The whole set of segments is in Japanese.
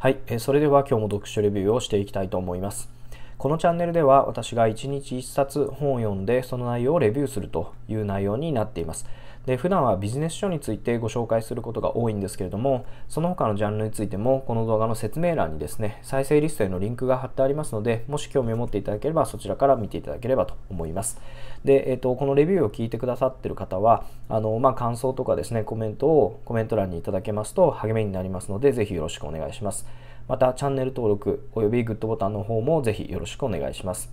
はい、えー、それでは今日も読書レビューをしていきたいと思います。このチャンネルでは私が1日1冊本を読んでその内容をレビューするという内容になっています。で普段はビジネス書についてご紹介することが多いんですけれどもその他のジャンルについてもこの動画の説明欄にですね再生リストへのリンクが貼ってありますのでもし興味を持っていただければそちらから見ていただければと思いますで、えーと、このレビューを聞いてくださってる方はあの、まあ、感想とかですねコメントをコメント欄にいただけますと励みになりますのでぜひよろしくお願いしますまたチャンネル登録およびグッドボタンの方もぜひよろしくお願いします。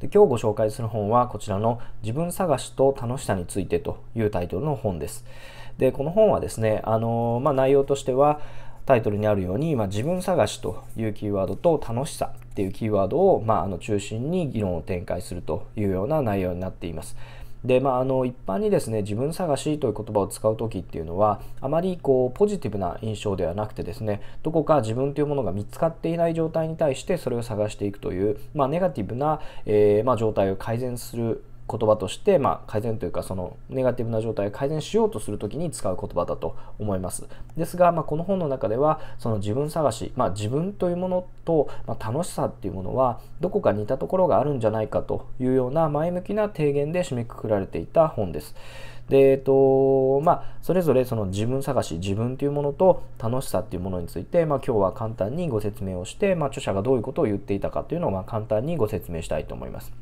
で今日ご紹介する本はこちらの「自分探しと楽しさについて」というタイトルの本です。でこの本はですね、あのまあ、内容としてはタイトルにあるように、まあ、自分探しというキーワードと楽しさっていうキーワードを、まあ、あの中心に議論を展開するというような内容になっています。で、まあ、あの一般にですね自分探しという言葉を使う時っていうのはあまりこうポジティブな印象ではなくてですねどこか自分というものが見つかっていない状態に対してそれを探していくという、まあ、ネガティブな、えー、まあ、状態を改善する言葉として、まあ、改善というかそのネガティブな状態を改善しようとするときに使う言葉だと思いますですが、まあ、この本の中ではその自分探し、まあ、自分というものと、まあ、楽しさっていうものはどこか似たところがあるんじゃないかというような前向きな提言で締めくくられていた本ですで、えっと、まあ、それぞれその自分探し、自分というものと楽しさっていうものについて、まあ、今日は簡単にご説明をして、まあ、著者がどういうことを言っていたかというのを、まあ、簡単にご説明したいと思います。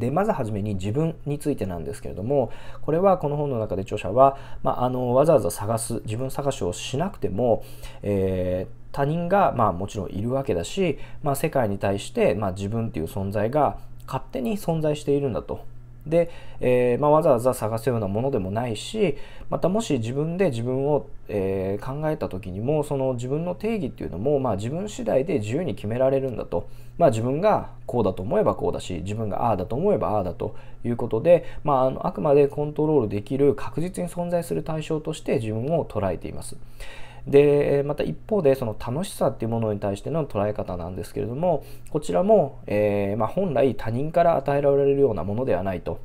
でまずはじめに自分についてなんですけれどもこれはこの本の中で著者は、まあ、あのわざわざ探す自分探しをしなくても、えー、他人が、まあ、もちろんいるわけだし、まあ、世界に対して、まあ、自分っていう存在が勝手に存在しているんだとで、えー、まあ、わざわざ探すようなものでもないしまたもし自分で自分を、えー、考えた時にもその自分の定義っていうのも、まあ、自分次第で自由に決められるんだと、まあ、自分がこうだと思えばこうだし自分がああだと思えばああだということで、まあ、あのあくまでコントロールできる確実に存在する対象として自分を捉えています。で、また一方で、その楽しさっていうものに対しての捉え方なんですけれども、こちらも、えー、まあ、本来他人から与えられるようなものではないと。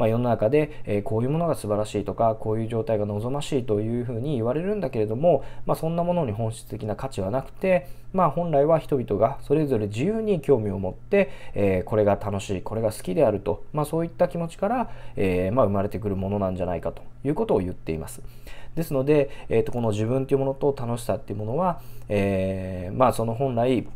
まあ、世の中で、えこういうものが素晴らしいとかこういう状態が望ましいというふうに言われるんだけれども、まあ、そんなものに本質的な価値はなくて、まあ、本来は人々がそれぞれ自由に興味を持って、えこれが楽しいこれが好きであると、まあ、そういった気持ちから、えま生まれてくるものなんじゃないかということを言っています。ですので、えーと、この自分というものと楽しさっていうものは、えー、まあその本来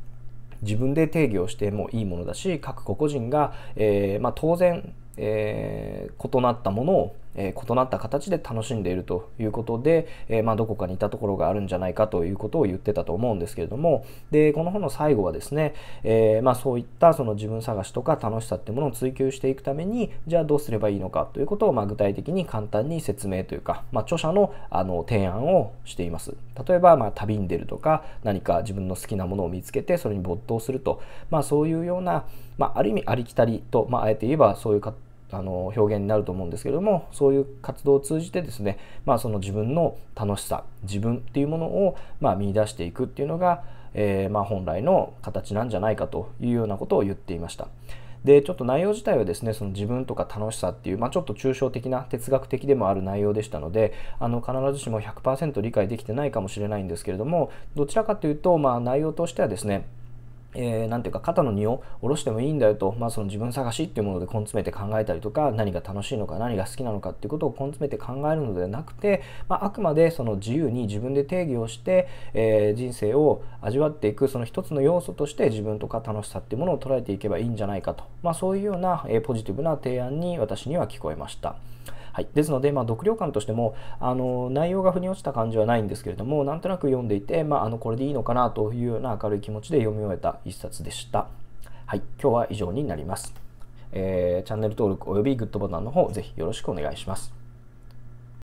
自分で定義をしてもいいものだし各個々人が、えー、まあ、当然えー、異なったものをえ異なった形で楽しんでいるということで、えまあ、どこか似たところがあるんじゃないかということを言ってたと思うんですけれどもでこの本の最後はですね、えまあ、そういったその自分探しとか楽しさってものを追求していくためにじゃあどうすればいいのかということを、まあ、具体的に簡単に説明というか、ま著者のあの提案をしています。例えば、ま旅に出るとか何か自分の好きなものを見つけてそれに没頭すると、まあ、そういうような、まあ、ある意味ありきたりと、まあ、あえて言えばそういうあの表現になると思うんですけれどもそういう活動を通じてですね、まあ、その自分の楽しさ自分っていうものを、まあ、見出していくっていうのが、えー、まあ、本来の形なんじゃないかというようなことを言っていました。でちょっと内容自体はですねその自分とか楽しさっていう、まあ、ちょっと抽象的な哲学的でもある内容でしたのであの必ずしも100%理解できてないかもしれないんですけれどもどちらかというと、まあ、内容としてはですねえー、ていうか肩の荷を下ろしてもいいんだよと、まあ、その自分探しっていうもので根詰めて考えたりとか何が楽しいのか何が好きなのかっていうことを根詰めて考えるのではなくて、まあ、あくまでその自由に自分で定義をして、えー、人生を味わっていくその一つの要素として自分とか楽しさっていうものを捉えていけばいいんじゃないかと、まあ、そういうような、えー、ポジティブな提案に私には聞こえました。はい、ですので、まあ、読了感としてもあの内容が腑に落ちた感じはないんですけれどもなんとなく読んでいて、まあ、あのこれでいいのかなというような明るい気持ちで読み終えた一冊でした。はい、今日は以上になります。えー、チャンネル登録およびグッドボタンの方ぜひよろしくお願いします。